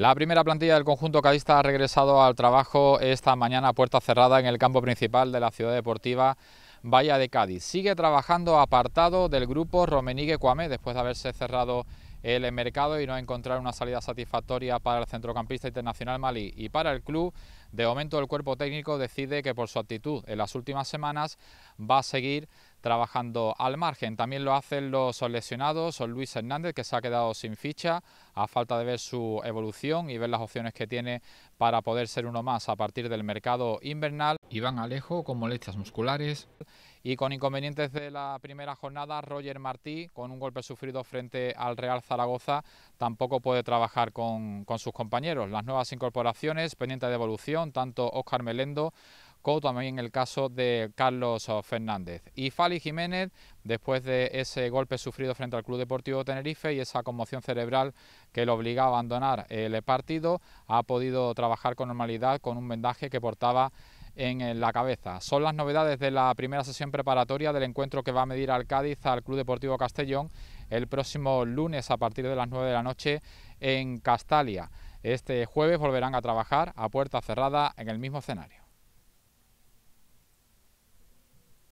La primera plantilla del conjunto cadista ha regresado al trabajo esta mañana a puerta cerrada en el campo principal de la ciudad deportiva Bahía de Cádiz. Sigue trabajando apartado del grupo Romenigue Cuamé después de haberse cerrado el mercado y no encontrar una salida satisfactoria para el centrocampista internacional malí y para el club. De momento el cuerpo técnico decide que por su actitud en las últimas semanas va a seguir trabajando al margen. También lo hacen los lesionados, ...son Luis Hernández, que se ha quedado sin ficha, a falta de ver su evolución y ver las opciones que tiene para poder ser uno más a partir del mercado invernal. Iván Alejo con molestias musculares. Y con inconvenientes de la primera jornada, Roger Martí, con un golpe sufrido frente al Real Zaragoza, tampoco puede trabajar con, con sus compañeros. Las nuevas incorporaciones, pendiente de evolución, tanto Óscar Melendo también en el caso de Carlos oh, Fernández. Y Fali Jiménez, después de ese golpe sufrido frente al Club Deportivo Tenerife y esa conmoción cerebral que lo obliga a abandonar el partido, ha podido trabajar con normalidad con un vendaje que portaba en la cabeza. Son las novedades de la primera sesión preparatoria del encuentro que va a medir al Cádiz al Club Deportivo Castellón el próximo lunes a partir de las 9 de la noche en Castalia. Este jueves volverán a trabajar a puerta cerrada en el mismo escenario.